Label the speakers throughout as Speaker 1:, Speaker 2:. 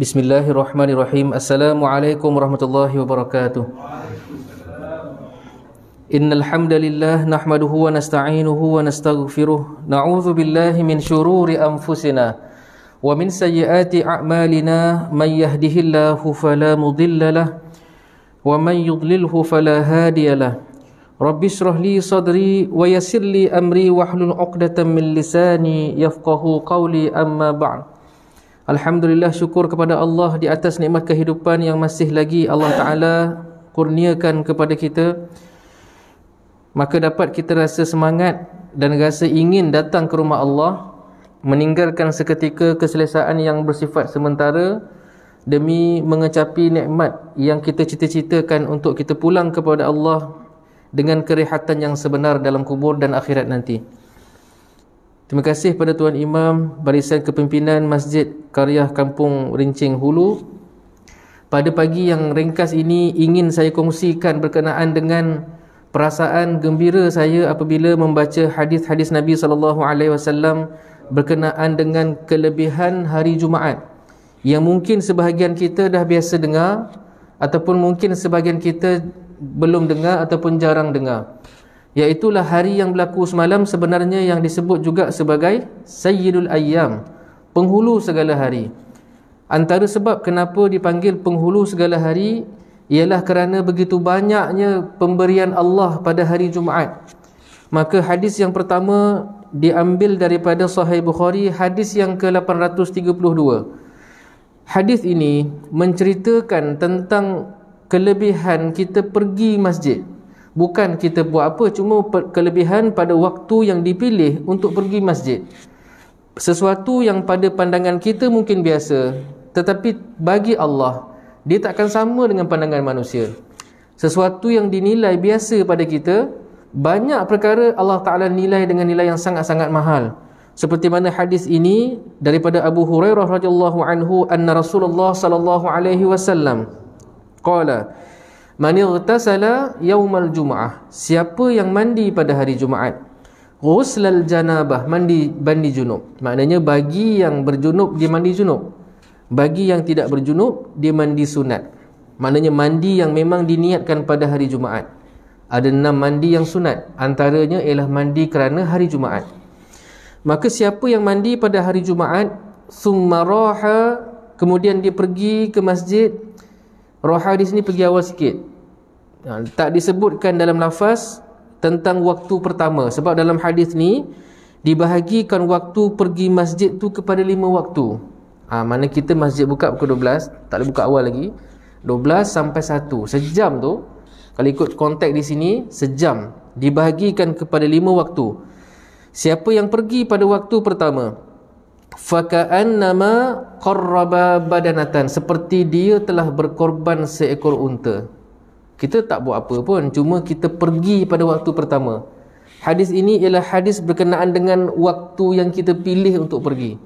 Speaker 1: Bismillahirrahmanirrahim. Assalamualaikum warahmatullahi wabarakatuh. Innal hamdalillah nahmaduhu wa nasta'inuhu wa nastaghfiruh. Na'udzu billahi min shururi anfusina wa min sayyiati a'malina. May yahdihillahu fala mudilla lahu wa may yudlilhu fala hadiya lahu. Rabbi shrah li sadri wa yassir li amri wa hlul 'uqdatam min lisani yafqahu qawli amma ba'du. Alhamdulillah syukur kepada Allah di atas nikmat kehidupan yang masih lagi Allah Ta'ala kurniakan kepada kita Maka dapat kita rasa semangat dan rasa ingin datang ke rumah Allah Meninggalkan seketika keselesaan yang bersifat sementara Demi mengecapi nikmat yang kita cita-citakan untuk kita pulang kepada Allah Dengan kerehatan yang sebenar dalam kubur dan akhirat nanti Terima kasih kepada Tuan Imam Barisan Kepimpinan Masjid Karya Kampung Rincing Hulu. Pada pagi yang ringkas ini ingin saya kongsikan berkenaan dengan perasaan gembira saya apabila membaca hadis-hadis Nabi sallallahu alaihi wasallam berkenaan dengan kelebihan hari Jumaat yang mungkin sebahagian kita dah biasa dengar ataupun mungkin sebahagian kita belum dengar ataupun jarang dengar. Iaitulah hari yang berlaku semalam sebenarnya yang disebut juga sebagai Sayyidul Ayyam Penghulu segala hari Antara sebab kenapa dipanggil penghulu segala hari Ialah kerana begitu banyaknya pemberian Allah pada hari Jumaat Maka hadis yang pertama diambil daripada Sahih Bukhari Hadis yang ke-832 Hadis ini menceritakan tentang kelebihan kita pergi masjid bukan kita buat apa cuma kelebihan pada waktu yang dipilih untuk pergi masjid sesuatu yang pada pandangan kita mungkin biasa tetapi bagi Allah dia takkan sama dengan pandangan manusia sesuatu yang dinilai biasa pada kita banyak perkara Allah Ta'ala nilai dengan nilai yang sangat-sangat mahal seperti mana hadis ini daripada Abu Hurairah radhiyallahu anhu anna Rasulullah sallallahu alaihi wasallam qala Man irtasala yaumal jum'ah. Siapa yang mandi pada hari Jumaat? Ghuslal janabah, mandi mandi junub. Maknanya bagi yang berjunub dia mandi junub. Bagi yang tidak berjunub dia mandi sunat. Maknanya mandi yang memang diniatkan pada hari Jumaat. Ada enam mandi yang sunat. Antaranya ialah mandi kerana hari Jumaat. Maka siapa yang mandi pada hari Jumaat, summa roha, kemudian dia pergi ke masjid, roha di sini pergi awal sikit ha, tak disebutkan dalam lafaz tentang waktu pertama sebab dalam hadis ni dibahagikan waktu pergi masjid tu kepada lima waktu ha, mana kita masjid buka pukul 12 tak boleh buka awal lagi 12 sampai 1 sejam tu kalau ikut konteks di sini sejam dibahagikan kepada lima waktu siapa yang pergi pada waktu pertama nama qarraba badanatan seperti dia telah berkorban seekor unta kita tak buat apa pun cuma kita pergi pada waktu pertama hadis ini ialah hadis berkenaan dengan waktu yang kita pilih untuk pergi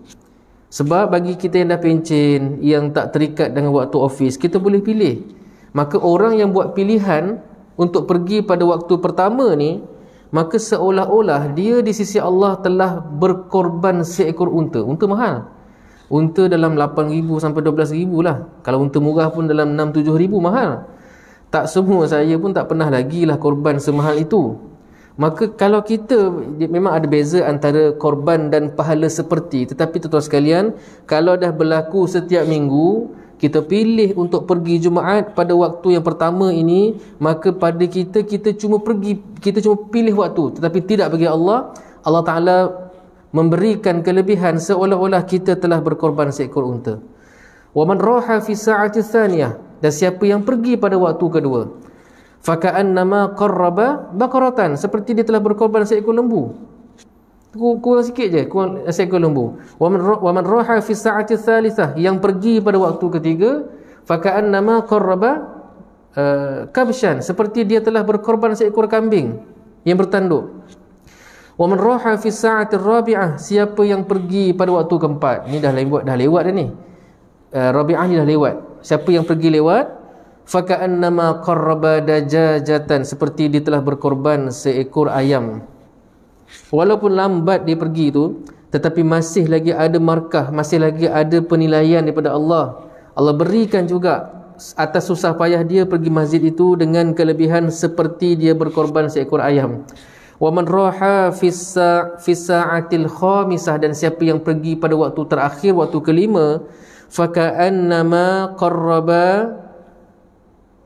Speaker 1: sebab bagi kita yang dah pencen yang tak terikat dengan waktu office kita boleh pilih maka orang yang buat pilihan untuk pergi pada waktu pertama ni maka seolah-olah dia di sisi Allah telah berkorban seekor unta unta mahal unta dalam 8000 sampai 12000 lah kalau unta murah pun dalam 6 7000 mahal tak semua saya pun tak pernah lagi lah korban semahal itu maka kalau kita memang ada beza antara korban dan pahala seperti tetapi tuan-tuan sekalian kalau dah berlaku setiap minggu kita pilih untuk pergi Jumaat pada waktu yang pertama ini maka pada kita kita cuma pergi kita cuma pilih waktu tetapi tidak bagi Allah Allah Ta'ala memberikan kelebihan seolah-olah kita telah berkorban seekor unta وَمَنْ رَوْحَ فِي سَعَةِ ثَانِيَةِ dan siapa yang pergi pada waktu kedua faka'an nama qarraba baqaratan seperti dia telah berkorban seekor lembu kurang sikit je kurang eh, seekor lembu waman waman raha fi sa'ati thalithah yang pergi pada waktu ketiga faka'an nama qarraba uh, kabshan seperti dia telah berkorban seekor kambing yang bertanduk waman raha fi sa'ati rabi'ah siapa yang pergi pada waktu keempat ni dah lewat dah lewat dah ni uh, rabi'ah ni dah lewat siapa yang pergi lewat nama qarraba dajajatan seperti dia telah berkorban seekor ayam walaupun lambat dia pergi itu, tetapi masih lagi ada markah masih lagi ada penilaian daripada Allah Allah berikan juga atas susah payah dia pergi masjid itu dengan kelebihan seperti dia berkorban seekor ayam wa man Fisa fis sa'atil khamisah dan siapa yang pergi pada waktu terakhir waktu kelima fakannama qarraba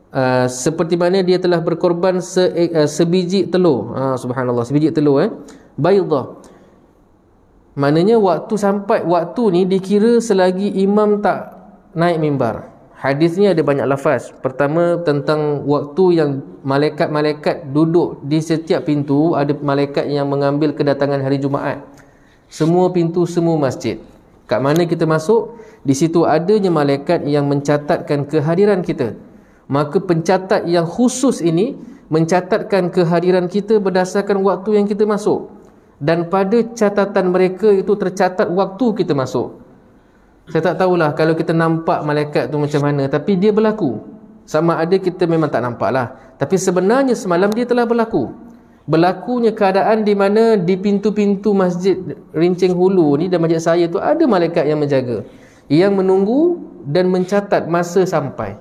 Speaker 1: Uh, seperti mana dia telah berkorban se, eh, uh, sebiji telur ha, subhanallah sebiji telur eh baydah maknanya waktu sampai waktu ni dikira selagi imam tak naik mimbar hadisnya ada banyak lafaz pertama tentang waktu yang malaikat-malaikat duduk di setiap pintu ada malaikat yang mengambil kedatangan hari Jumaat semua pintu semua masjid kat mana kita masuk di situ adanya malaikat yang mencatatkan kehadiran kita maka pencatat yang khusus ini mencatatkan kehadiran kita berdasarkan waktu yang kita masuk dan pada catatan mereka itu tercatat waktu kita masuk saya tak tahulah kalau kita nampak malaikat tu macam mana tapi dia berlaku sama ada kita memang tak nampak lah tapi sebenarnya semalam dia telah berlaku berlakunya keadaan di mana di pintu-pintu masjid rincing hulu ni dan masjid saya tu ada malaikat yang menjaga yang menunggu dan mencatat masa sampai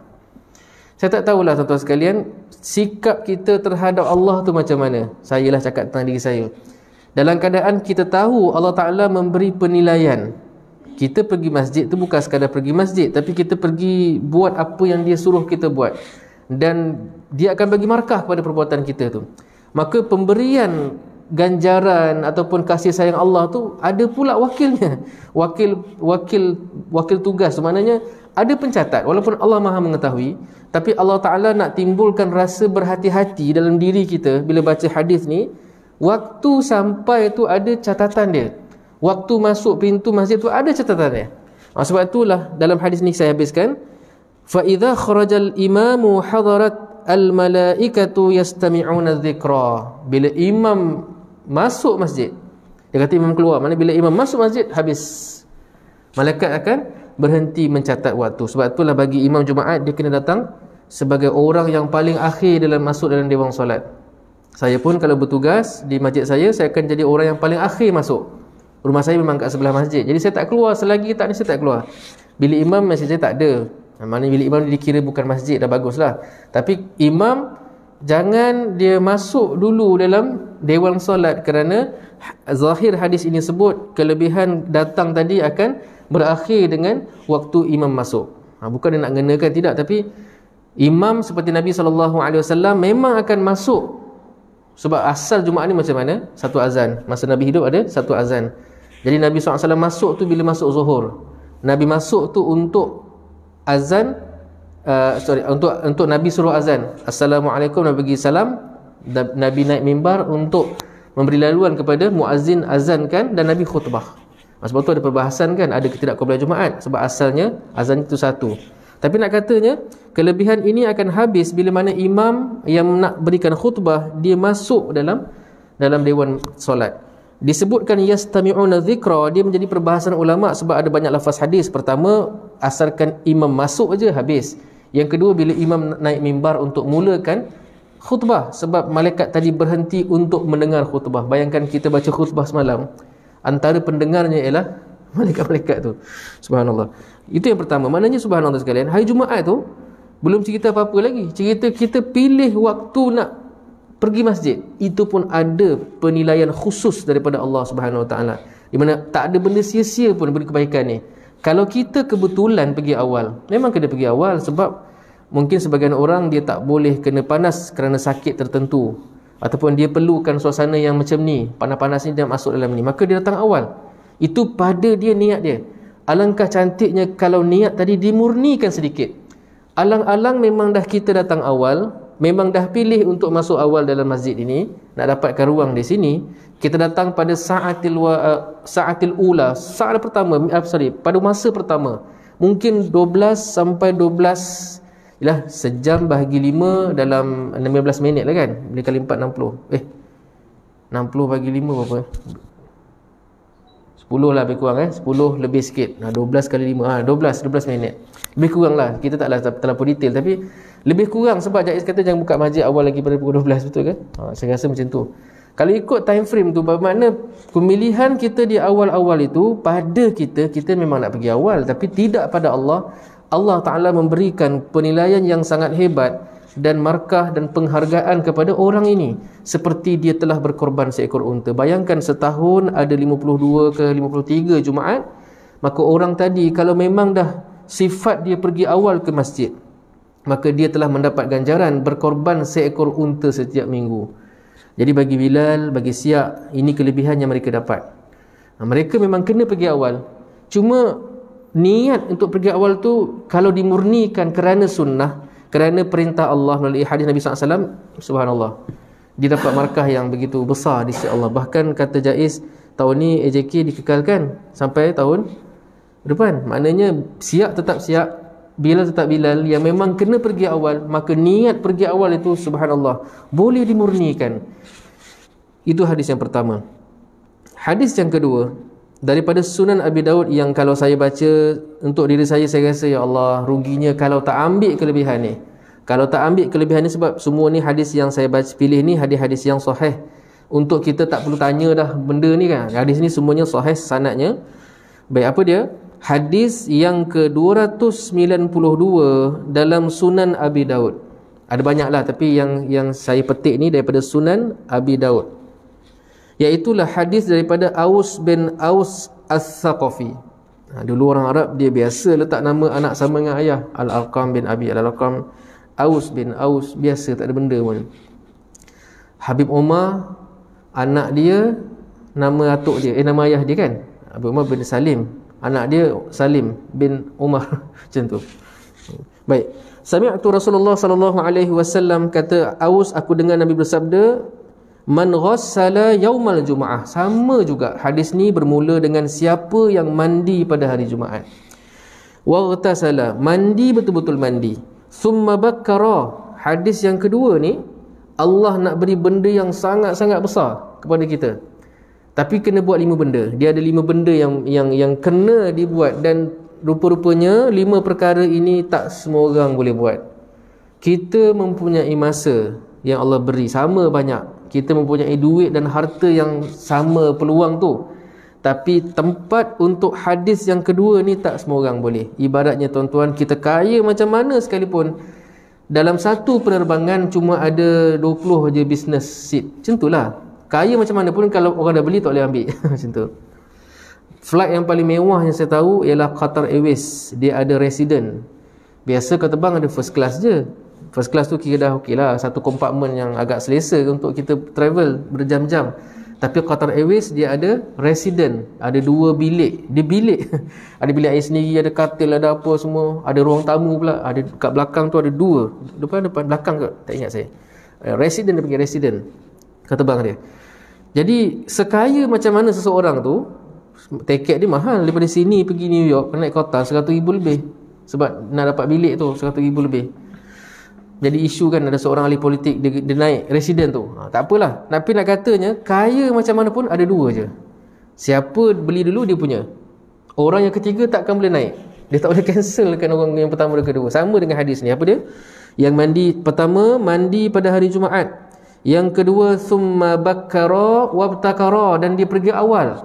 Speaker 1: saya tak tahulah tuan-tuan sekalian sikap kita terhadap Allah tu macam mana Saya sayalah cakap tentang diri saya dalam keadaan kita tahu Allah Ta'ala memberi penilaian kita pergi masjid tu bukan sekadar pergi masjid tapi kita pergi buat apa yang dia suruh kita buat dan dia akan bagi markah kepada perbuatan kita tu maka pemberian ganjaran ataupun kasih sayang Allah tu ada pula wakilnya wakil wakil wakil tugas maknanya ada pencatat walaupun Allah Maha mengetahui tapi Allah Taala nak timbulkan rasa berhati-hati dalam diri kita bila baca hadis ni waktu sampai tu ada catatan dia waktu masuk pintu masjid tu ada catatan dia ha, sebab itulah dalam hadis ni saya habiskan fa idza kharajal imamu hadarat al malaikatu yastami'una dhikra bila imam masuk masjid dia kata imam keluar mana bila imam masuk masjid habis malaikat akan berhenti mencatat waktu sebab itulah bagi imam jumaat dia kena datang sebagai orang yang paling akhir dalam masuk dalam dewan solat saya pun kalau bertugas di masjid saya saya akan jadi orang yang paling akhir masuk rumah saya memang kat sebelah masjid jadi saya tak keluar selagi tak ni saya tak keluar bila imam masjid saya tak ada mana bila imam dikira bukan masjid dah baguslah tapi imam jangan dia masuk dulu dalam dewan solat kerana zahir hadis ini sebut kelebihan datang tadi akan berakhir dengan waktu imam masuk ha, bukan dia nak ngenakan tidak tapi imam seperti Nabi SAW memang akan masuk sebab asal Jumaat ni macam mana? satu azan masa Nabi hidup ada satu azan jadi Nabi SAW masuk tu bila masuk zuhur Nabi masuk tu untuk azan Eh, sorry untuk untuk Nabi suruh azan. Assalamualaikum Nabi bagi salam. Nabi naik mimbar untuk memberi laluan kepada muazin azan kan dan Nabi khutbah. Sebab tu ada perbahasan kan ada ketidakkabulan Jumaat sebab asalnya azan itu satu. Tapi nak katanya kelebihan ini akan habis bila mana imam yang nak berikan khutbah dia masuk dalam dalam dewan solat. Disebutkan yastami'una dhikra dia menjadi perbahasan ulama sebab ada banyak lafaz hadis. Pertama asarkan imam masuk aja habis. Yang kedua bila imam naik mimbar untuk mulakan khutbah sebab malaikat tadi berhenti untuk mendengar khutbah. Bayangkan kita baca khutbah semalam antara pendengarnya ialah malaikat-malaikat tu. Subhanallah. Itu yang pertama. Maknanya subhanallah sekalian, hari Jumaat tu belum cerita apa-apa lagi. Cerita kita pilih waktu nak pergi masjid. Itu pun ada penilaian khusus daripada Allah Subhanahu Wa Taala. Di mana tak ada benda sia-sia pun benda kebaikan ni kalau kita kebetulan pergi awal memang kena pergi awal sebab mungkin sebagian orang dia tak boleh kena panas kerana sakit tertentu ataupun dia perlukan suasana yang macam ni panas-panas ni dia masuk dalam ni maka dia datang awal itu pada dia niat dia alangkah cantiknya kalau niat tadi dimurnikan sedikit alang-alang memang dah kita datang awal memang dah pilih untuk masuk awal dalam masjid ini nak dapatkan ruang di sini kita datang pada saatil wa, uh, saatil ula saat pertama uh, sorry pada masa pertama mungkin 12 sampai 12 ialah sejam bahagi 5 dalam 15 minit lah kan boleh kali 4 60 eh 60 bagi 5 berapa 10 lah lebih kurang eh 10 lebih sikit 12 kali 5 ha, 12 12 minit lebih kurang lah kita taklah terlalu detail tapi lebih kurang sebab Jaiz kata jangan buka masjid awal lagi pada pukul 12 betul ke? Ha, saya rasa macam tu. Kalau ikut time frame tu bermakna pemilihan kita di awal-awal itu pada kita kita memang nak pergi awal tapi tidak pada Allah. Allah Taala memberikan penilaian yang sangat hebat dan markah dan penghargaan kepada orang ini seperti dia telah berkorban seekor unta. Bayangkan setahun ada 52 ke 53 Jumaat maka orang tadi kalau memang dah sifat dia pergi awal ke masjid maka dia telah mendapat ganjaran berkorban seekor unta setiap minggu jadi bagi Bilal, bagi Siak ini kelebihan yang mereka dapat ha, mereka memang kena pergi awal cuma niat untuk pergi awal tu kalau dimurnikan kerana sunnah kerana perintah Allah melalui hadis Nabi SAW subhanallah dia dapat markah yang begitu besar di sisi Allah bahkan kata Jaiz tahun ni AJK dikekalkan sampai tahun depan maknanya Siak tetap Siak. Bilal tetap Bilal yang memang kena pergi awal maka niat pergi awal itu subhanallah boleh dimurnikan itu hadis yang pertama hadis yang kedua daripada Sunan Abi Daud yang kalau saya baca untuk diri saya saya rasa ya Allah ruginya kalau tak ambil kelebihan ni kalau tak ambil kelebihan ni sebab semua ni hadis yang saya baca pilih ni hadis-hadis yang sahih untuk kita tak perlu tanya dah benda ni kan hadis ni semuanya sahih sanatnya baik apa dia hadis yang ke-292 dalam Sunan Abi Daud. Ada banyaklah tapi yang yang saya petik ni daripada Sunan Abi Daud. yaitulah hadis daripada Aus bin Aus As-Saqafi. Ha, dulu orang Arab dia biasa letak nama anak sama dengan ayah Al-Arqam bin Abi Al-Arqam Aus bin Aus biasa tak ada benda pun Habib Omar anak dia nama atuk dia eh nama ayah dia kan Habib Omar bin Salim anak dia Salim bin Umar macam tu baik sami'tu Rasulullah sallallahu alaihi wasallam kata aus aku dengar Nabi bersabda man ghassala yaumal jumaah sama juga hadis ni bermula dengan siapa yang mandi pada hari Jumaat waghtasala mandi betul-betul mandi summa bakkara hadis yang kedua ni Allah nak beri benda yang sangat-sangat besar kepada kita tapi kena buat lima benda dia ada lima benda yang yang yang kena dibuat dan rupa-rupanya lima perkara ini tak semua orang boleh buat kita mempunyai masa yang Allah beri sama banyak kita mempunyai duit dan harta yang sama peluang tu tapi tempat untuk hadis yang kedua ni tak semua orang boleh ibaratnya tuan-tuan kita kaya macam mana sekalipun dalam satu penerbangan cuma ada 20 je business seat Centulah kaya macam mana pun kalau orang dah beli tak boleh ambil macam tu flight yang paling mewah yang saya tahu ialah Qatar Airways dia ada resident biasa kata bang ada first class je first class tu kira dah ok lah satu compartment yang agak selesa untuk kita travel berjam-jam tapi Qatar Airways dia ada resident ada dua bilik dia bilik ada bilik air sendiri ada katil ada apa semua ada ruang tamu pula ada kat belakang tu ada dua depan depan belakang ke tak ingat saya eh, resident dia panggil resident kata bang dia jadi sekaya macam mana seseorang tu Tiket dia mahal daripada sini pergi New York Naik kota RM100,000 lebih Sebab nak dapat bilik tu RM100,000 lebih Jadi isu kan ada seorang ahli politik Dia, dia naik resident tu ha, Tak apalah Tapi nak katanya Kaya macam mana pun ada dua je Siapa beli dulu dia punya Orang yang ketiga takkan boleh naik Dia tak boleh cancelkan orang yang pertama dan kedua Sama dengan hadis ni Apa dia? Yang mandi pertama Mandi pada hari Jumaat yang kedua summa bakkara wabtakara dan dia pergi awal.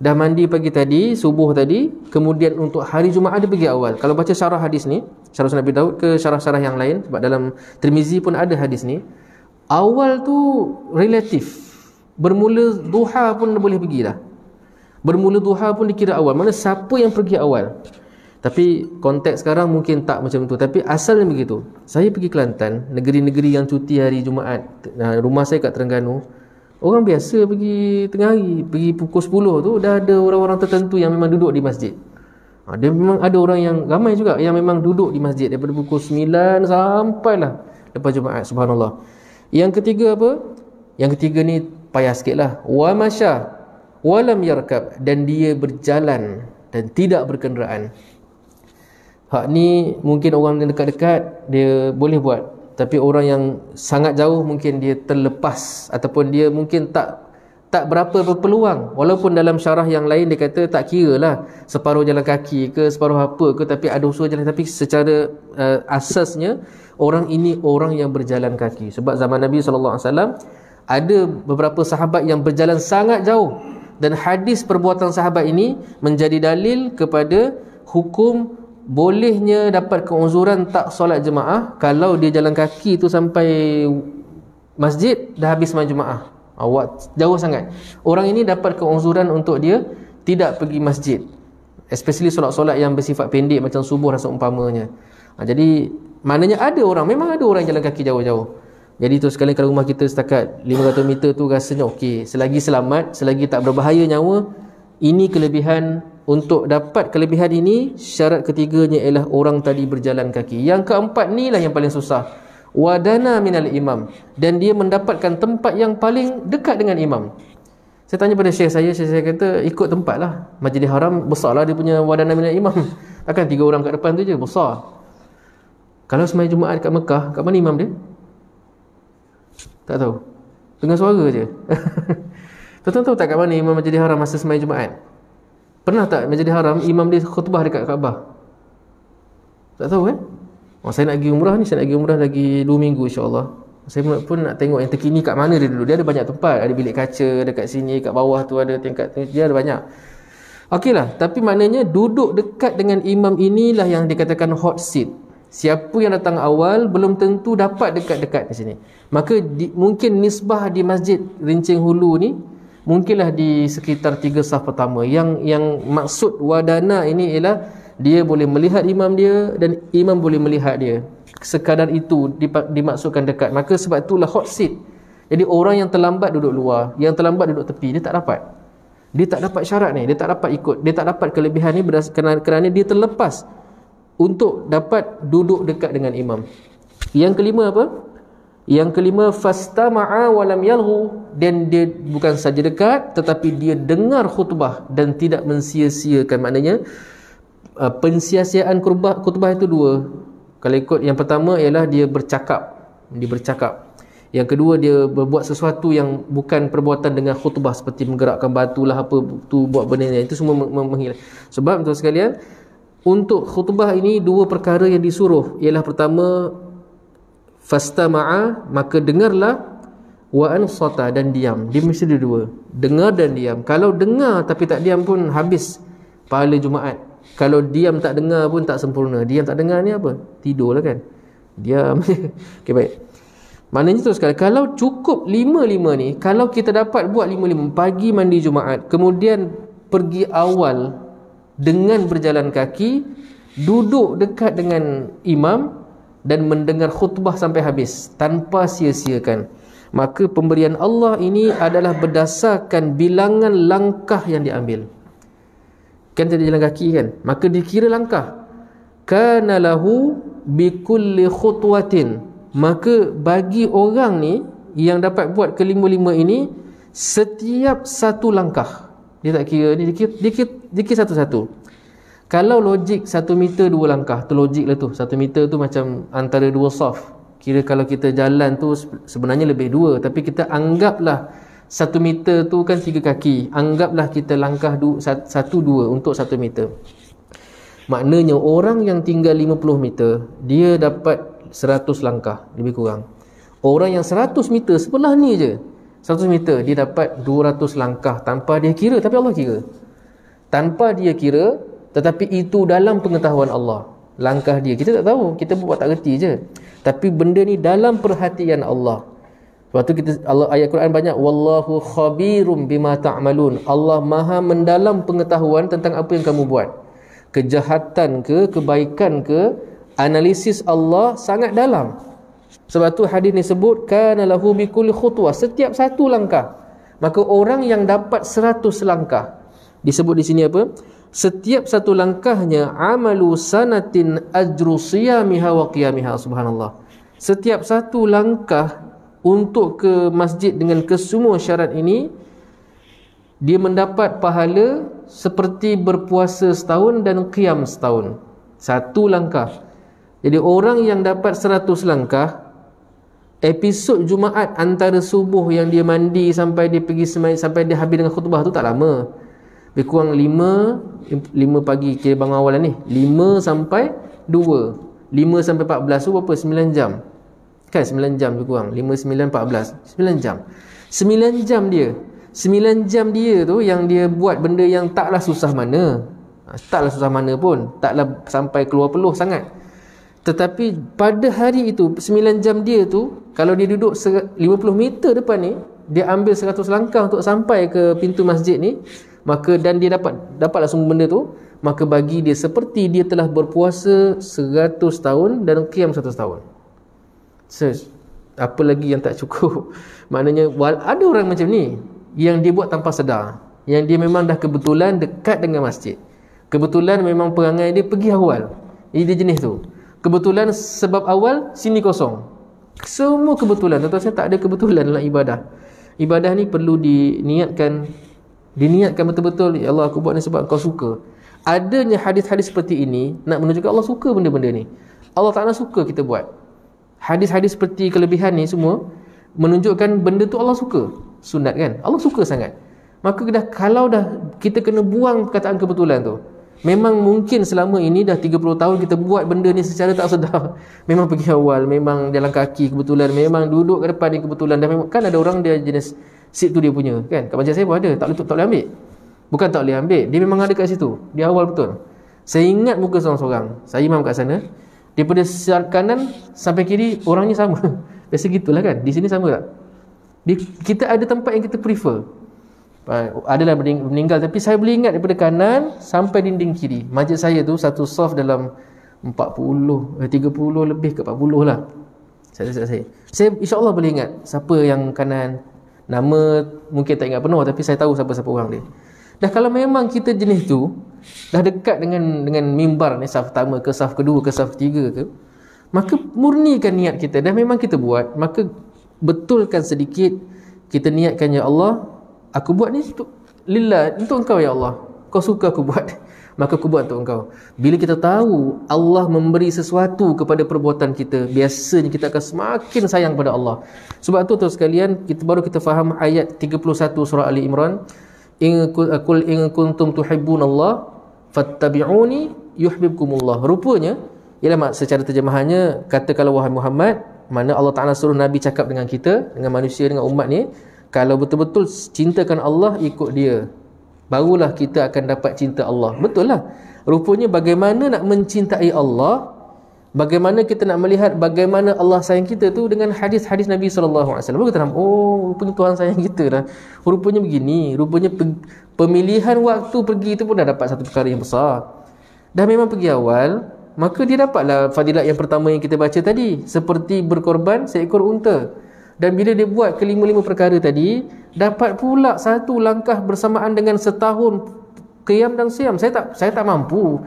Speaker 1: Dah mandi pagi tadi, subuh tadi, kemudian untuk hari Jumaat dia pergi awal. Kalau baca syarah hadis ni, syarah Nabi Daud ke syarah-syarah yang lain sebab dalam Tirmizi pun ada hadis ni. Awal tu relatif. Bermula duha pun boleh pergi dah. Bermula duha pun dikira awal. Mana siapa yang pergi awal? Tapi konteks sekarang mungkin tak macam tu Tapi asalnya begitu Saya pergi Kelantan Negeri-negeri yang cuti hari Jumaat Rumah saya kat Terengganu Orang biasa pergi tengah hari Pergi pukul 10 tu Dah ada orang-orang tertentu yang memang duduk di masjid ha, Dia memang ada orang yang ramai juga Yang memang duduk di masjid Daripada pukul 9 sampailah Lepas Jumaat Subhanallah Yang ketiga apa? Yang ketiga ni payah sikit lah Wa masyah Walam yarkab Dan dia berjalan dan tidak berkenderaan Hak ni mungkin orang yang dekat-dekat dia boleh buat. Tapi orang yang sangat jauh mungkin dia terlepas ataupun dia mungkin tak tak berapa berpeluang. Walaupun dalam syarah yang lain dia kata tak kira lah separuh jalan kaki ke separuh apa ke tapi ada usaha jalan tapi secara uh, asasnya orang ini orang yang berjalan kaki. Sebab zaman Nabi SAW ada beberapa sahabat yang berjalan sangat jauh dan hadis perbuatan sahabat ini menjadi dalil kepada hukum bolehnya dapat keuzuran tak solat jemaah kalau dia jalan kaki tu sampai masjid dah habis semayang jemaah awak ah, jauh sangat orang ini dapat keuzuran untuk dia tidak pergi masjid especially solat-solat yang bersifat pendek macam subuh rasa umpamanya ha, jadi maknanya ada orang memang ada orang jalan kaki jauh-jauh jadi tu sekali kalau rumah kita setakat 500 meter tu rasanya okey selagi selamat selagi tak berbahaya nyawa ini kelebihan untuk dapat kelebihan ini syarat ketiganya ialah orang tadi berjalan kaki yang keempat ni lah yang paling susah wadana minal imam dan dia mendapatkan tempat yang paling dekat dengan imam saya tanya pada syekh saya, syekh saya kata ikut tempat lah majlis haram besar lah dia punya wadana minal imam takkan tiga orang kat depan tu je besar kalau semai Jumaat kat Mekah, kat mana imam dia? tak tahu Dengan suara je tuan-tuan tahu tak kat mana imam majlis haram masa semayang Jumaat? Pernah tak menjadi haram imam dia khutbah dekat Kaabah? Tak tahu Eh? Oh, saya nak pergi umrah ni, saya nak pergi umrah lagi 2 minggu insya-Allah. Saya pun nak tengok yang terkini kat mana dia dulu. Dia ada banyak tempat. Ada bilik kaca dekat sini, kat bawah tu ada tingkat tu. Dia ada banyak. Okeylah, tapi maknanya duduk dekat dengan imam inilah yang dikatakan hot seat. Siapa yang datang awal belum tentu dapat dekat-dekat di sini. Maka di, mungkin nisbah di masjid Rincing Hulu ni mungkinlah di sekitar tiga sah pertama yang yang maksud wadana ini ialah dia boleh melihat imam dia dan imam boleh melihat dia sekadar itu dimaksudkan dekat maka sebab itulah hot seat jadi orang yang terlambat duduk luar yang terlambat duduk tepi dia tak dapat dia tak dapat syarat ni dia tak dapat ikut dia tak dapat kelebihan ni kerana, kerana dia terlepas untuk dapat duduk dekat dengan imam yang kelima apa yang kelima fastama'a wa lam yalghu dan dia bukan saja dekat tetapi dia dengar khutbah dan tidak mensia-siakan maknanya uh, pensia-siaan khutbah, khutbah itu dua. Kalau ikut yang pertama ialah dia bercakap, dia bercakap. Yang kedua dia berbuat sesuatu yang bukan perbuatan dengan khutbah seperti menggerakkan batu lah apa tu buat benda ni itu semua menghilang. Sebab tuan sekalian untuk khutbah ini dua perkara yang disuruh ialah pertama fastama'a maka dengarlah wa ansata dan diam dia mesti ada dua dengar dan diam kalau dengar tapi tak diam pun habis pahala jumaat kalau diam tak dengar pun tak sempurna diam tak dengar ni apa tidurlah kan diam okey baik Maknanya terus sekali kalau cukup lima-lima ni kalau kita dapat buat lima-lima pagi mandi Jumaat kemudian pergi awal dengan berjalan kaki duduk dekat dengan imam dan mendengar khutbah sampai habis tanpa sia-siakan maka pemberian Allah ini adalah berdasarkan bilangan langkah yang diambil kan tadi jalan kaki kan maka dikira langkah kana lahu bi kulli khutwatin maka bagi orang ni yang dapat buat kelima-lima ini setiap satu langkah dia tak kira ni dikit dikit satu-satu kalau logik satu meter dua langkah tu logik lah tu satu meter tu macam antara dua soft kira kalau kita jalan tu sebenarnya lebih dua, tapi kita anggaplah satu meter tu kan tiga kaki anggaplah kita langkah satu dua untuk satu meter maknanya orang yang tinggal lima puluh meter dia dapat seratus langkah lebih kurang orang yang seratus meter sebelah ni je seratus meter dia dapat dua ratus langkah tanpa dia kira tapi Allah kira tanpa dia kira tetapi itu dalam pengetahuan Allah langkah dia kita tak tahu kita buat tak reti je tapi benda ni dalam perhatian Allah sebab tu kita Allah ayat Quran banyak wallahu khabirum bima ta'malun Allah maha mendalam pengetahuan tentang apa yang kamu buat kejahatan ke kebaikan ke analisis Allah sangat dalam sebab tu hadis ni sebut kana lahu bikul khutwa setiap satu langkah maka orang yang dapat seratus langkah disebut di sini apa setiap satu langkahnya amalu sanatin ajru siyamiha wa qiyamiha subhanallah setiap satu langkah untuk ke masjid dengan kesemua syarat ini dia mendapat pahala seperti berpuasa setahun dan qiyam setahun satu langkah jadi orang yang dapat seratus langkah episod Jumaat antara subuh yang dia mandi sampai dia pergi sampai dia habis dengan khutbah tu tak lama lebih kurang 5 5 pagi kira bangun awal ni 5 sampai 2 5 sampai 14 tu berapa 9 jam kan 9 jam lebih kurang 5 9 14 9 jam 9 jam dia 9 jam dia tu yang dia buat benda yang taklah susah mana ha, taklah susah mana pun taklah sampai keluar peluh sangat tetapi pada hari itu 9 jam dia tu kalau dia duduk 50 meter depan ni dia ambil 100 langkah untuk sampai ke pintu masjid ni maka dan dia dapat dapatlah semua benda tu maka bagi dia seperti dia telah berpuasa 100 tahun dan qiyam 100 tahun so, apa lagi yang tak cukup maknanya wal, ada orang macam ni yang dia buat tanpa sedar yang dia memang dah kebetulan dekat dengan masjid kebetulan memang perangai dia pergi awal Ini dia jenis tu kebetulan sebab awal sini kosong semua kebetulan tuan-tuan saya tak ada kebetulan dalam ibadah ibadah ni perlu diniatkan diniatkan betul-betul ya Allah aku buat ni sebab kau suka adanya hadis-hadis seperti ini nak menunjukkan Allah suka benda-benda ni Allah Ta'ala suka kita buat hadis-hadis seperti kelebihan ni semua menunjukkan benda tu Allah suka sunat kan Allah suka sangat maka dah kalau dah kita kena buang perkataan kebetulan tu memang mungkin selama ini dah 30 tahun kita buat benda ni secara tak sedar memang pergi awal memang jalan kaki kebetulan memang duduk ke depan ni kebetulan dan memang kan ada orang dia jenis Sip tu dia punya kan Kat majlis saya pun ada Tak boleh, tak boleh ambil Bukan tak boleh ambil Dia memang ada kat situ Dia awal betul Saya ingat muka seorang-seorang Saya imam kat sana Daripada kanan Sampai kiri Orangnya sama Biasa gitulah kan Di sini sama tak Di, Kita ada tempat yang kita prefer Adalah meninggal Tapi saya boleh ingat Daripada kanan Sampai dinding kiri Majlis saya tu Satu soft dalam 40 30 eh, lebih ke 40 lah saya, saya, saya. saya insyaAllah boleh ingat Siapa yang kanan Nama mungkin tak ingat penuh tapi saya tahu siapa-siapa orang dia. Dah kalau memang kita jenis tu dah dekat dengan dengan mimbar ni saf pertama ke saf kedua ke saf ketiga ke maka murnikan niat kita dah memang kita buat maka betulkan sedikit kita niatkan ya Allah aku buat ni untuk lillah untuk engkau ya Allah kau suka aku buat maka aku buat untuk engkau bila kita tahu Allah memberi sesuatu kepada perbuatan kita biasanya kita akan semakin sayang pada Allah sebab itu, terus sekalian kita baru kita faham ayat 31 surah Ali Imran in kul eh, in kuntum tuhibbun Allah fattabi'uni yuhibbukumullah rupanya ialah mak secara terjemahannya kata kalau wahai Muhammad mana Allah Taala suruh nabi cakap dengan kita dengan manusia dengan umat ni kalau betul-betul cintakan Allah ikut dia barulah kita akan dapat cinta Allah betul lah rupanya bagaimana nak mencintai Allah bagaimana kita nak melihat bagaimana Allah sayang kita tu dengan hadis-hadis Nabi SAW Baru kita nampak, oh rupanya Tuhan sayang kita dah rupanya begini rupanya pe pemilihan waktu pergi tu pun dah dapat satu perkara yang besar dah memang pergi awal maka dia dapatlah fadilat yang pertama yang kita baca tadi seperti berkorban seekor unta dan bila dia buat kelima-lima perkara tadi dapat pula satu langkah bersamaan dengan setahun qiyam dan siam saya tak saya tak mampu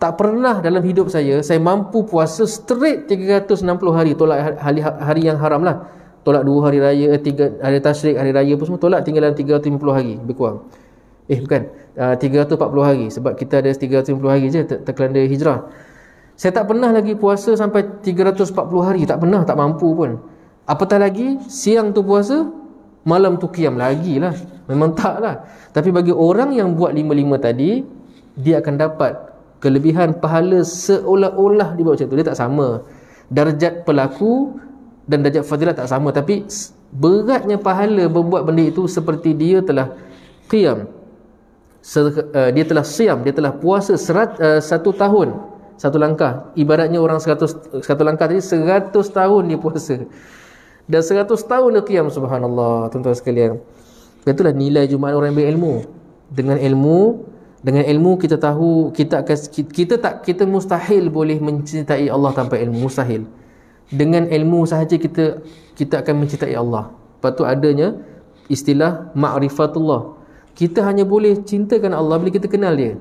Speaker 1: tak pernah dalam hidup saya saya mampu puasa straight 360 hari tolak ha-, hari, hari yang haram lah tolak dua hari raya eh, tiga, hari tashrik hari raya pun semua tolak tinggal dalam 350 hari lebih kurang eh bukan ah, uh, 340 hari sebab kita ada 350 hari je ter terkelanda hijrah saya tak pernah lagi puasa sampai 340 hari tak pernah tak mampu pun Apatah lagi siang tu puasa Malam tu kiam lagi lah Memang tak lah Tapi bagi orang yang buat lima-lima tadi Dia akan dapat kelebihan pahala seolah-olah dia buat macam tu Dia tak sama Darjat pelaku dan darjat fadilah tak sama Tapi beratnya pahala berbuat benda itu Seperti dia telah kiam eh, Dia telah siam Dia telah puasa serat, eh, satu tahun Satu langkah Ibaratnya orang seratus satu langkah tadi Seratus tahun dia puasa dan seratus tahun dia qiyam subhanallah tuan-tuan sekalian itulah nilai jumaat orang yang berilmu dengan ilmu dengan ilmu kita tahu kita akan kita tak kita mustahil boleh mencintai Allah tanpa ilmu mustahil dengan ilmu sahaja kita kita akan mencintai Allah lepas tu adanya istilah ma'rifatullah kita hanya boleh cintakan Allah bila kita kenal dia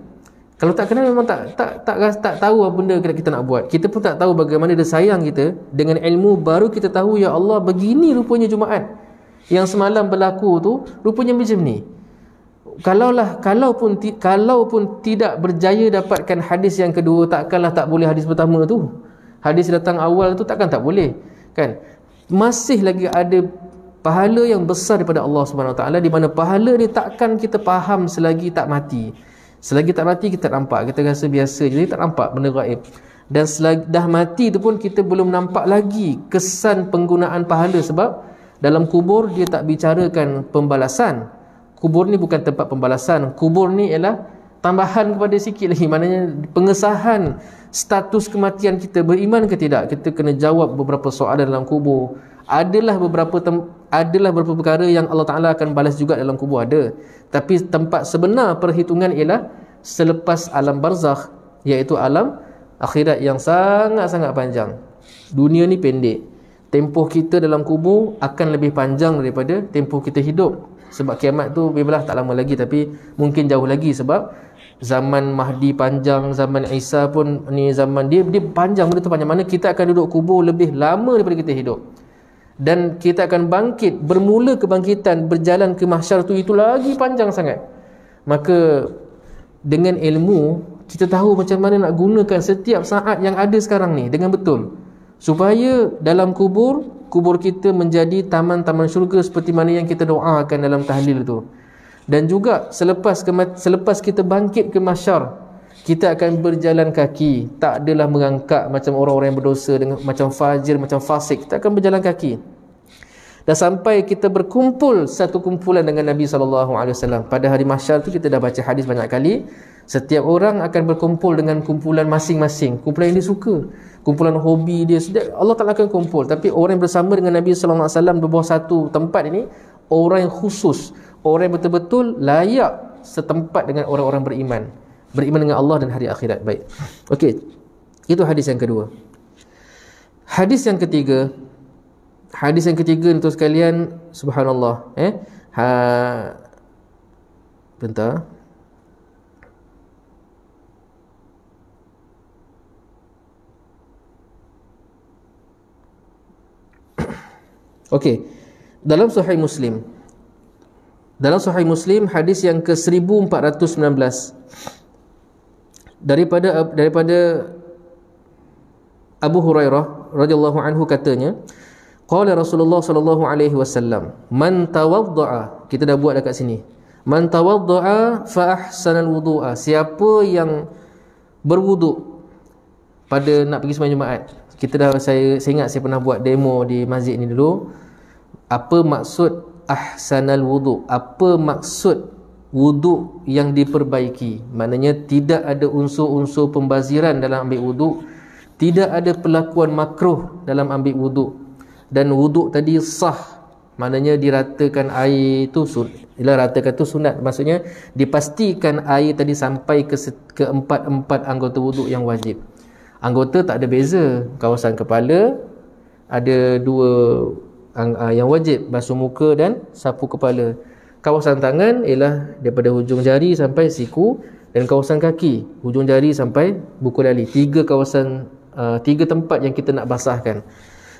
Speaker 1: kalau tak kenal memang tak tak tak tak, tak tahu apa benda kita, kita nak buat. Kita pun tak tahu bagaimana dia sayang kita dengan ilmu baru kita tahu ya Allah begini rupanya Jumaat yang semalam berlaku tu rupanya macam ni. Kalaulah kalaupun ti, kalaupun tidak berjaya dapatkan hadis yang kedua takkanlah tak boleh hadis pertama tu. Hadis datang awal tu takkan tak boleh. Kan? Masih lagi ada pahala yang besar daripada Allah Subhanahu Wa Taala di mana pahala ni takkan kita faham selagi tak mati. Selagi tak mati kita tak nampak Kita rasa biasa Jadi tak nampak benda gaib Dan selagi dah mati tu pun Kita belum nampak lagi Kesan penggunaan pahala Sebab dalam kubur Dia tak bicarakan pembalasan Kubur ni bukan tempat pembalasan Kubur ni ialah Tambahan kepada sikit lagi Maknanya pengesahan Status kematian kita Beriman ke tidak Kita kena jawab beberapa soalan dalam kubur Adalah beberapa tempat adalah beberapa perkara yang Allah Ta'ala akan balas juga dalam kubur ada tapi tempat sebenar perhitungan ialah selepas alam barzakh iaitu alam akhirat yang sangat-sangat panjang dunia ni pendek tempoh kita dalam kubur akan lebih panjang daripada tempoh kita hidup sebab kiamat tu memanglah tak lama lagi tapi mungkin jauh lagi sebab zaman Mahdi panjang zaman Isa pun ni zaman dia dia panjang benda tu panjang mana kita akan duduk kubur lebih lama daripada kita hidup dan kita akan bangkit bermula kebangkitan berjalan ke mahsyar tu itu lagi panjang sangat maka dengan ilmu kita tahu macam mana nak gunakan setiap saat yang ada sekarang ni dengan betul supaya dalam kubur kubur kita menjadi taman-taman syurga seperti mana yang kita doakan dalam tahlil tu dan juga selepas selepas kita bangkit ke mahsyar kita akan berjalan kaki tak adalah mengangkat macam orang-orang yang berdosa dengan macam fajir macam fasik kita akan berjalan kaki dan sampai kita berkumpul satu kumpulan dengan Nabi sallallahu alaihi wasallam pada hari mahsyar tu kita dah baca hadis banyak kali setiap orang akan berkumpul dengan kumpulan masing-masing kumpulan yang dia suka kumpulan hobi dia sedek Allah tak akan kumpul tapi orang yang bersama dengan Nabi sallallahu alaihi wasallam di bawah satu tempat ini orang yang khusus orang yang betul-betul layak setempat dengan orang-orang beriman beriman dengan Allah dan hari akhirat baik okey itu hadis yang kedua hadis yang ketiga hadis yang ketiga untuk sekalian subhanallah eh ha bentar Okey. Dalam Sahih Muslim. Dalam Sahih Muslim hadis yang ke-1419 daripada daripada Abu Hurairah radhiyallahu anhu katanya qala Rasulullah sallallahu alaihi wasallam man tawadda'a kita dah buat dekat sini man tawadda'a fa ahsanal wudu'a siapa yang berwuduk pada nak pergi sembahyang Jumaat kita dah saya saya ingat saya pernah buat demo di masjid ni dulu apa maksud ahsanal wudu apa maksud wuduk yang diperbaiki maknanya tidak ada unsur-unsur pembaziran dalam ambil wuduk tidak ada perlakuan makruh dalam ambil wuduk dan wuduk tadi sah maknanya diratakan air itu ialah ratakan itu sunat maksudnya dipastikan air tadi sampai ke keempat-empat anggota wuduk yang wajib anggota tak ada beza kawasan kepala ada dua yang wajib basuh muka dan sapu kepala kawasan tangan ialah daripada hujung jari sampai siku dan kawasan kaki hujung jari sampai buku lali tiga kawasan uh, tiga tempat yang kita nak basahkan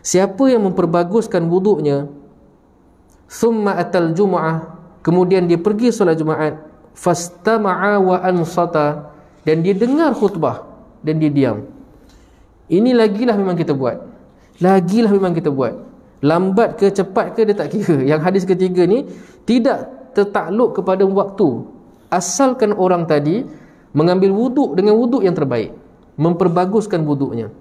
Speaker 1: siapa yang memperbaguskan wuduknya summa atal jumaah kemudian dia pergi solat jumaat fastama'a wa ansata dan dia dengar khutbah dan dia diam ini lagilah memang kita buat lagilah memang kita buat lambat ke cepat ke dia tak kira yang hadis ketiga ni tidak tertakluk kepada waktu asalkan orang tadi mengambil wuduk dengan wuduk yang terbaik memperbaguskan wuduknya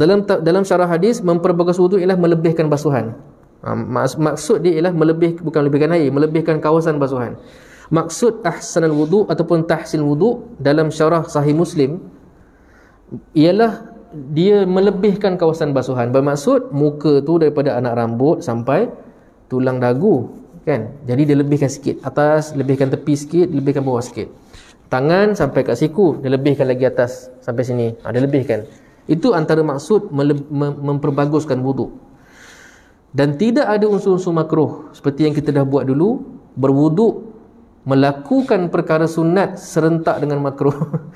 Speaker 1: dalam dalam syarah hadis memperbagus wuduk ialah melebihkan basuhan ha, maks maksud dia ialah melebih bukan melebihkan air melebihkan kawasan basuhan maksud ahsanul wuduk ataupun tahsin wuduk dalam syarah sahih muslim ialah dia melebihkan kawasan basuhan bermaksud muka tu daripada anak rambut sampai tulang dagu kan jadi dia lebihkan sikit atas lebihkan tepi sikit lebihkan bawah sikit tangan sampai kat siku dia lebihkan lagi atas sampai sini ha, lebihkan itu antara maksud memperbaguskan wuduk dan tidak ada unsur-unsur makruh seperti yang kita dah buat dulu berwuduk melakukan perkara sunat serentak dengan makruh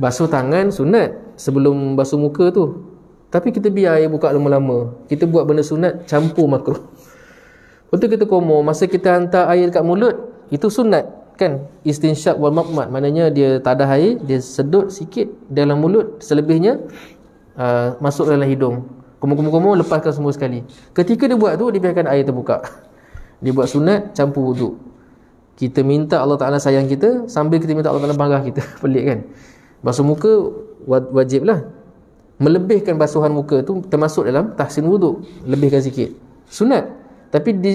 Speaker 1: basuh tangan sunat sebelum basuh muka tu tapi kita biar air buka lama-lama kita buat benda sunat campur makruh waktu kita komo masa kita hantar air dekat mulut itu sunat kan istinsyab wal maqmat maknanya dia tadah air dia sedut sikit dalam mulut selebihnya uh, masuk dalam hidung komo-komo-komo lepaskan semua sekali ketika dia buat tu dia biarkan air terbuka dia buat sunat campur wuduk kita minta Allah Ta'ala sayang kita sambil kita minta Allah Ta'ala bangga kita pelik kan basuh muka wajiblah. melebihkan basuhan muka tu termasuk dalam tahsin wuduk lebihkan sikit sunat tapi di,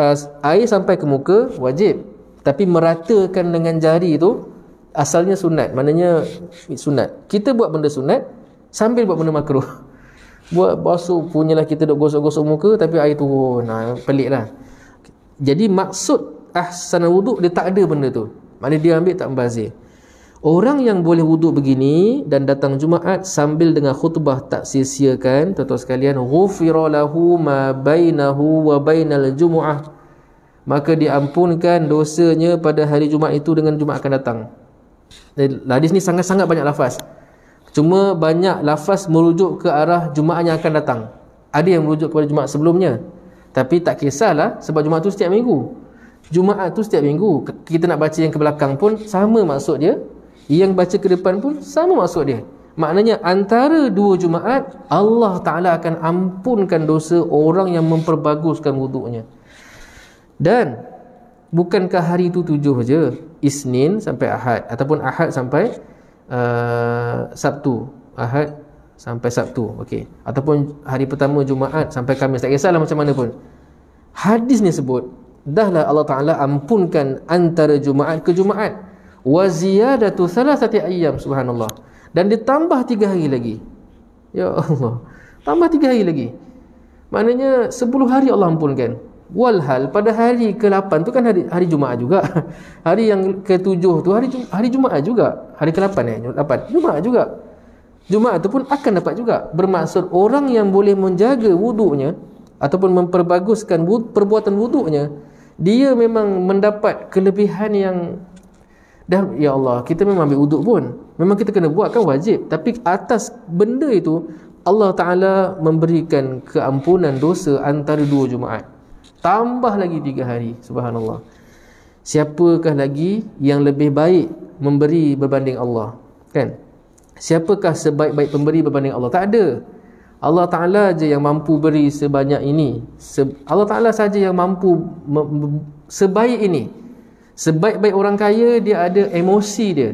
Speaker 1: uh, air sampai ke muka wajib tapi meratakan dengan jari tu asalnya sunat maknanya sunat kita buat benda sunat sambil buat benda makruh buat basuh punyalah kita duk gosok-gosok muka tapi air tu nah, ha, pelik lah jadi maksud ahsan wuduk dia tak ada benda tu maknanya dia ambil tak membazir Orang yang boleh wuduk begini dan datang Jumaat sambil dengan khutbah tak sia-siakan, tuan-tuan sekalian, ghufira lahu ma bainahu wa bainal jumu'ah. Maka diampunkan dosanya pada hari Jumaat itu dengan Jumaat akan datang. Jadi hadis ni sangat-sangat banyak lafaz. Cuma banyak lafaz merujuk ke arah Jumaat yang akan datang. Ada yang merujuk kepada Jumaat sebelumnya. Tapi tak kisahlah sebab Jumaat tu setiap minggu. Jumaat tu setiap minggu. Kita nak baca yang ke belakang pun sama maksud dia yang baca ke depan pun sama maksud dia maknanya antara dua Jumaat Allah Ta'ala akan ampunkan dosa orang yang memperbaguskan wuduknya dan bukankah hari itu tujuh saja Isnin sampai Ahad ataupun Ahad sampai uh, Sabtu Ahad sampai Sabtu okay. ataupun hari pertama Jumaat sampai Kamis, tak kisahlah macam mana pun hadis ni sebut dahlah Allah Taala ampunkan antara Jumaat ke Jumaat wa ziyadatu thalathati ayyam subhanallah dan ditambah tiga hari lagi ya Allah tambah tiga hari lagi maknanya sepuluh hari Allah ampunkan walhal pada hari ke-8 tu kan hari hari Jumaat juga hari yang ke-7 tu hari hari Jumaat juga hari ke-8 ya eh? 8 Jumaat juga Jumaat tu pun akan dapat juga bermaksud orang yang boleh menjaga wuduknya ataupun memperbaguskan perbuatan wuduknya dia memang mendapat kelebihan yang dan ya Allah, kita memang ambil wuduk pun. Memang kita kena buat kan wajib. Tapi atas benda itu, Allah Ta'ala memberikan keampunan dosa antara dua Jumaat. Tambah lagi tiga hari, subhanallah. Siapakah lagi yang lebih baik memberi berbanding Allah? Kan? Siapakah sebaik-baik pemberi berbanding Allah? Tak ada. Allah Ta'ala je yang mampu beri sebanyak ini. Allah Ta'ala saja yang mampu Sebaik ini. Sebaik-baik orang kaya dia ada emosi dia.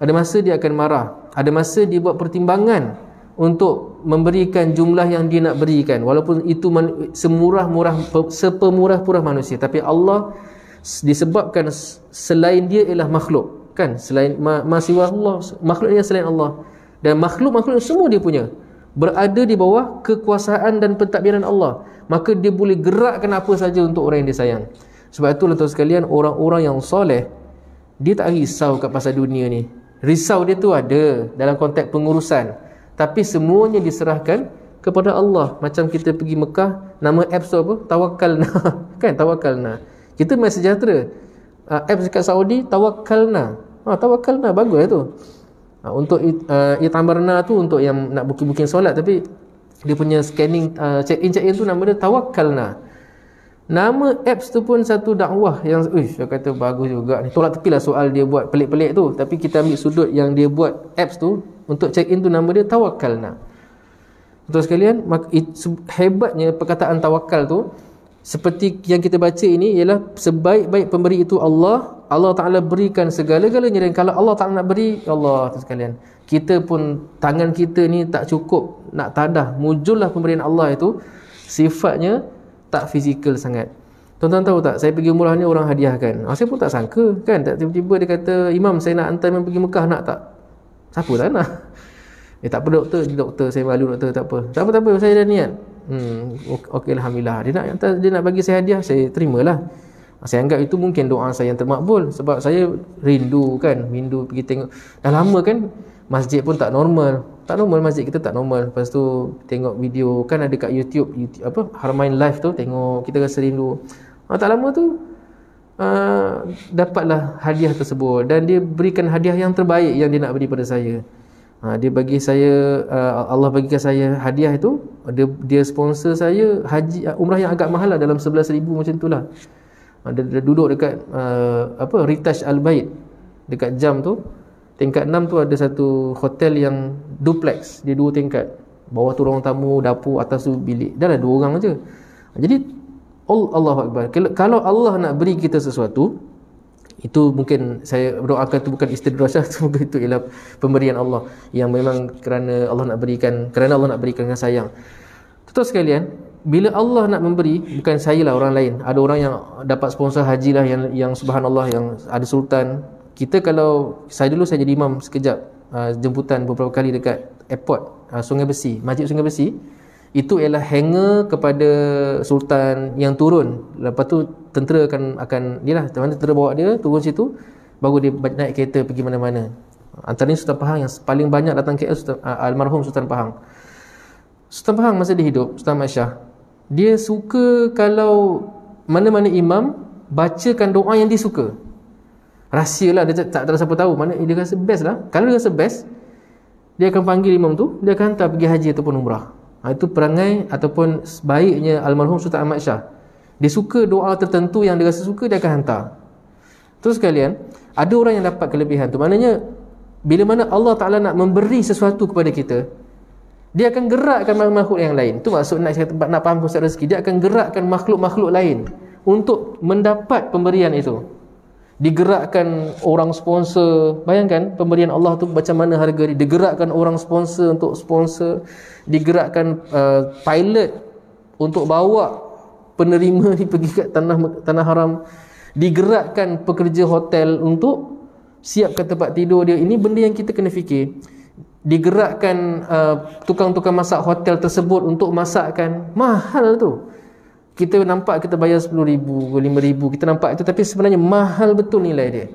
Speaker 1: Ada masa dia akan marah, ada masa dia buat pertimbangan untuk memberikan jumlah yang dia nak berikan walaupun itu semurah-murah sepemurah purah manusia tapi Allah disebabkan selain dia ialah makhluk kan selain ma, Allah makhluk dia selain Allah dan makhluk-makhluk semua dia punya berada di bawah kekuasaan dan pentadbiran Allah maka dia boleh gerakkan apa saja untuk orang yang dia sayang sebab itu lah tuan sekalian orang-orang yang soleh dia tak risau kat pasal dunia ni. Risau dia tu ada dalam konteks pengurusan. Tapi semuanya diserahkan kepada Allah. Macam kita pergi Mekah, nama app tu apa? Tawakalna. kan? Tawakalna. Kita main sejahtera. Uh, apps dekat Saudi, Tawakalna. Ha, Tawakalna, bagus lah tu. Ha, untuk uh, Itamarna tu, untuk yang nak booking-booking solat. Tapi dia punya scanning, uh, check-in-check-in tu nama dia Tawakalna. Tawakalna. Nama apps tu pun satu dakwah yang uish, saya kata bagus juga ni. tepi lah soal dia buat pelik-pelik tu. Tapi kita ambil sudut yang dia buat apps tu untuk check-in tu nama dia tawakal nak. Untuk sekalian, hebatnya perkataan tawakal tu seperti yang kita baca ini ialah sebaik-baik pemberi itu Allah Allah Ta'ala berikan segala-galanya dan kalau Allah Ta'ala nak beri ya Allah sekalian kita pun tangan kita ni tak cukup nak tadah mujullah pemberian Allah itu sifatnya tak fizikal sangat Tuan-tuan tahu tak, saya pergi umrah ni orang hadiahkan ah, Saya pun tak sangka kan, tak tiba-tiba dia kata Imam saya nak hantar imam pergi Mekah, nak tak? Siapa tak nak? Eh tak apa doktor, doktor saya malu doktor, tak apa Tak apa, tak apa, saya dah niat hmm, Okey Alhamdulillah, dia nak hantar, dia nak bagi saya hadiah, saya terimalah ah, saya anggap itu mungkin doa saya yang termakbul sebab saya rindu kan, rindu pergi tengok. Dah lama kan Masjid pun tak normal Tak normal masjid kita tak normal Lepas tu tengok video Kan ada kat YouTube, YouTube apa Harmain live tu Tengok kita rasa rindu ha, Tak lama tu uh, Dapatlah hadiah tersebut Dan dia berikan hadiah yang terbaik Yang dia nak beri pada saya ha, Dia bagi saya uh, Allah bagikan saya hadiah itu Dia, dia sponsor saya haji Umrah yang agak mahal lah Dalam rm ribu macam tu lah ha, dia, dia duduk dekat uh, apa Ritaj Al-Bait Dekat jam tu Tingkat 6 tu ada satu hotel yang duplex, dia dua tingkat. Bawah tu ruang tamu, dapur, atas tu bilik. Dah lah dua orang aja. Jadi allah Akbar. Kalau Allah nak beri kita sesuatu, itu mungkin saya doakan tu bukan istidrasah tu mungkin itu ialah pemberian Allah yang memang kerana Allah nak berikan kerana Allah nak berikan dengan sayang tuan sekalian bila Allah nak memberi bukan saya lah orang lain ada orang yang dapat sponsor haji lah yang, yang subhanallah yang ada sultan kita kalau saya dulu saya jadi imam sekejap uh, jemputan beberapa kali dekat airport uh, Sungai Besi, Masjid Sungai Besi itu ialah hanger kepada sultan yang turun lepas tu tentera akan akan inilah teman tentera bawa dia turun situ baru dia naik kereta pergi mana-mana antaranya Sultan Pahang yang paling banyak datang KL sultan, uh, almarhum Sultan Pahang Sultan Pahang masa dia hidup Sultan Masyah dia suka kalau mana-mana imam bacakan doa yang dia suka rahsia lah dia tak, tak, tak siapa tahu mana dia rasa best lah kalau dia rasa best dia akan panggil imam tu dia akan hantar pergi haji ataupun umrah ha, itu perangai ataupun sebaiknya almarhum Sultan Ahmad Shah dia suka doa tertentu yang dia rasa suka dia akan hantar terus sekalian ada orang yang dapat kelebihan tu maknanya bila mana Allah Ta'ala nak memberi sesuatu kepada kita dia akan gerakkan makhluk-makhluk yang lain tu maksud nak, nak, nak faham konsep rezeki dia akan gerakkan makhluk-makhluk lain untuk mendapat pemberian itu digerakkan orang sponsor bayangkan pemberian Allah tu macam mana harga dia digerakkan orang sponsor untuk sponsor digerakkan uh, pilot untuk bawa penerima ni pergi ke tanah tanah haram digerakkan pekerja hotel untuk siapkan tempat tidur dia ini benda yang kita kena fikir digerakkan uh, tukang-tukang masak hotel tersebut untuk masakkan mahal tu kita nampak kita bayar sepuluh ribu, lima ribu, kita nampak itu tapi sebenarnya mahal betul nilai dia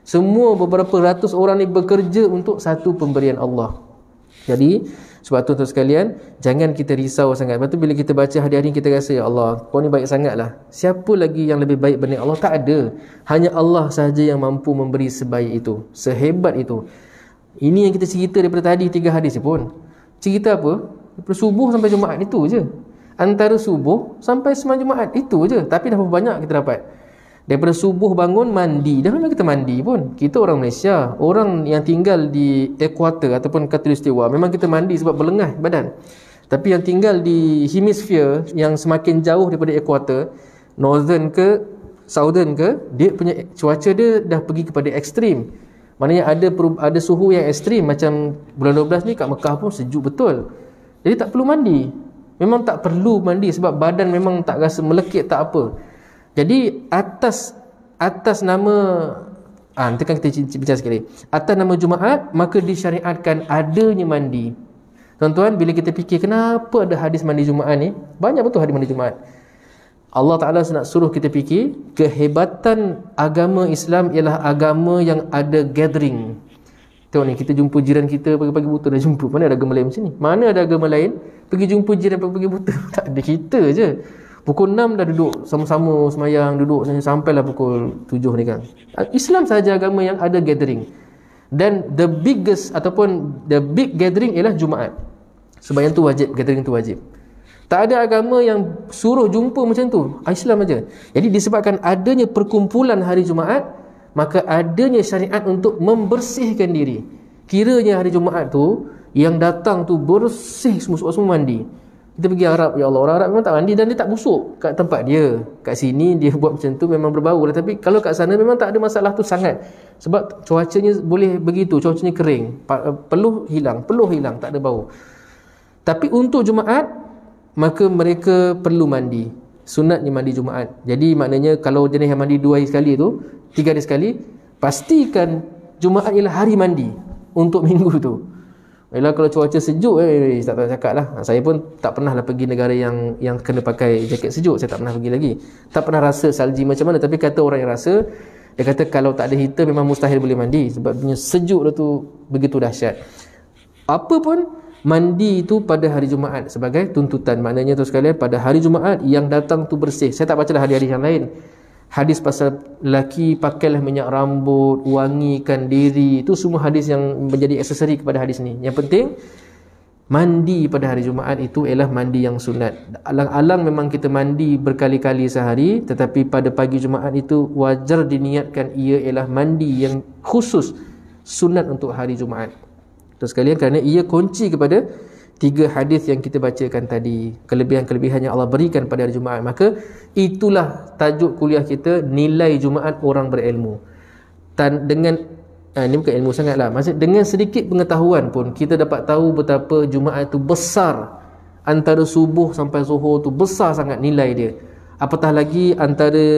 Speaker 1: semua beberapa ratus orang ni bekerja untuk satu pemberian Allah jadi, sebab tu untuk sekalian jangan kita risau sangat sebab tu bila kita baca hari-hari kita rasa, ya Allah kau ni baik sangat lah, siapa lagi yang lebih baik benda Allah, tak ada hanya Allah sahaja yang mampu memberi sebaik itu sehebat itu ini yang kita cerita daripada tadi, tiga hadis pun cerita apa? daripada subuh sampai jumaat itu je antara subuh sampai semalam Jumaat itu je tapi dah berapa banyak kita dapat daripada subuh bangun mandi dah memang kita mandi pun kita orang Malaysia orang yang tinggal di ekuator ataupun katulistiwa memang kita mandi sebab berlengah badan tapi yang tinggal di hemisfer yang semakin jauh daripada ekuator northern ke southern ke dia punya cuaca dia dah pergi kepada ekstrim maknanya ada ada suhu yang ekstrim macam bulan 12 ni kat Mekah pun sejuk betul jadi tak perlu mandi Memang tak perlu mandi sebab badan memang tak rasa melekit tak apa. Jadi atas atas nama ah ha, tekan kita bincang sekali. Atas nama Jumaat maka disyariatkan adanya mandi. Tuan-tuan bila kita fikir kenapa ada hadis mandi Jumaat ni? Banyak betul hadis mandi Jumaat. Allah Taala nak suruh kita fikir kehebatan agama Islam ialah agama yang ada gathering. Tengok ni, kita jumpa jiran kita pagi-pagi buta dah jumpa. Mana ada agama lain macam ni? Mana ada agama lain pergi jumpa jiran pagi-pagi buta? tak ada kita je. Pukul 6 dah duduk sama-sama semayang, duduk sampai sampailah pukul 7 ni kan. Islam saja agama yang ada gathering. Dan the biggest ataupun the big gathering ialah Jumaat. Sebab yang tu wajib, gathering tu wajib. Tak ada agama yang suruh jumpa macam tu. Islam aja. Jadi disebabkan adanya perkumpulan hari Jumaat, maka adanya syariat untuk membersihkan diri kiranya hari Jumaat tu yang datang tu bersih semua-semua mandi kita pergi Arab ya Allah orang Arab memang tak mandi dan dia tak busuk kat tempat dia kat sini dia buat macam tu memang berbau lah tapi kalau kat sana memang tak ada masalah tu sangat sebab cuacanya boleh begitu cuacanya kering eh, peluh hilang peluh hilang tak ada bau tapi untuk Jumaat maka mereka perlu mandi sunatnya mandi Jumaat. Jadi maknanya kalau jenis yang mandi dua hari sekali tu, tiga hari sekali, pastikan Jumaat ialah hari mandi untuk minggu tu. Ialah kalau cuaca sejuk eh, eh, eh tak tahu cakap lah. Ha, saya pun tak pernah lah pergi negara yang yang kena pakai jaket sejuk. Saya tak pernah pergi lagi. Tak pernah rasa salji macam mana. Tapi kata orang yang rasa, dia kata kalau tak ada heater memang mustahil boleh mandi. sebab Sebabnya sejuk dia tu begitu dahsyat. Apa pun, mandi itu pada hari Jumaat sebagai tuntutan maknanya tu sekali. pada hari Jumaat yang datang tu bersih saya tak baca lah hadis-hadis yang lain hadis pasal laki pakailah minyak rambut wangikan diri itu semua hadis yang menjadi aksesori kepada hadis ni yang penting mandi pada hari Jumaat itu ialah mandi yang sunat alang-alang memang kita mandi berkali-kali sehari tetapi pada pagi Jumaat itu wajar diniatkan ia ialah mandi yang khusus sunat untuk hari Jumaat Tuan sekalian kerana ia kunci kepada tiga hadis yang kita bacakan tadi. Kelebihan-kelebihan yang Allah berikan pada hari Jumaat. Maka itulah tajuk kuliah kita nilai Jumaat orang berilmu. Dan dengan Ha, ini bukan ilmu sangatlah lah Maksud, dengan sedikit pengetahuan pun kita dapat tahu betapa Jumaat itu besar antara subuh sampai zuhur tu besar sangat nilai dia apatah lagi antara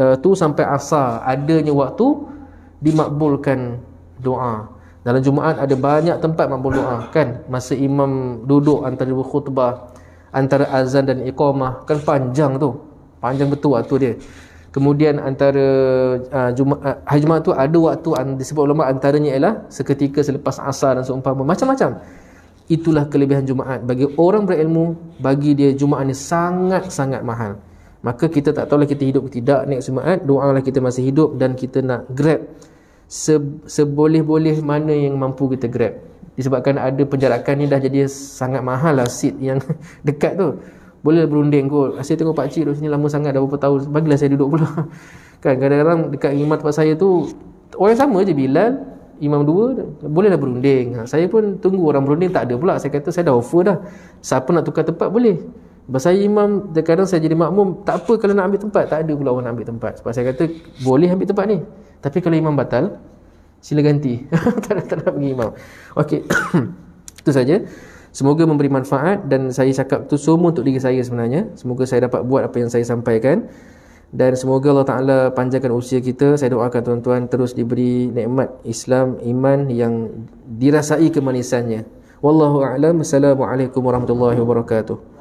Speaker 1: uh, tu sampai asar adanya waktu dimakbulkan doa dalam Jumaat ada banyak tempat mampu doa ah, kan Masa imam duduk antara khutbah Antara azan dan iqamah Kan panjang tu Panjang betul waktu dia Kemudian antara uh, Jumaat uh, Hari Jumaat tu ada waktu an, disebut ulama Antaranya ialah seketika selepas asar dan seumpama Macam-macam Itulah kelebihan Jumaat Bagi orang berilmu Bagi dia Jumaat ni sangat-sangat mahal Maka kita tak tahulah kita hidup tidak Next Jumaat Doa lah kita masih hidup Dan kita nak grab se, seboleh-boleh mana yang mampu kita grab disebabkan ada penjarakan ni dah jadi sangat mahal lah seat yang dekat tu boleh berunding kot saya tengok pak cik duduk sini lama sangat dah berapa tahun bagilah saya duduk pula kan kadang-kadang dekat imam tempat saya tu orang sama je Bilal imam dua bolehlah berunding ha, saya pun tunggu orang berunding tak ada pula saya kata saya dah offer dah siapa nak tukar tempat boleh sebab saya imam kadang-kadang saya jadi makmum tak apa kalau nak ambil tempat tak ada pula orang nak ambil tempat sebab saya kata boleh ambil tempat ni tapi kalau imam batal, sila ganti. tak nak, tak nak pergi imam. Okey. Itu saja. Semoga memberi manfaat dan saya cakap tu semua untuk diri saya sebenarnya. Semoga saya dapat buat apa yang saya sampaikan. Dan semoga Allah Ta'ala panjangkan usia kita Saya doakan tuan-tuan terus diberi nikmat Islam, iman yang dirasai kemanisannya Wallahu a'lam. Assalamualaikum warahmatullahi wabarakatuh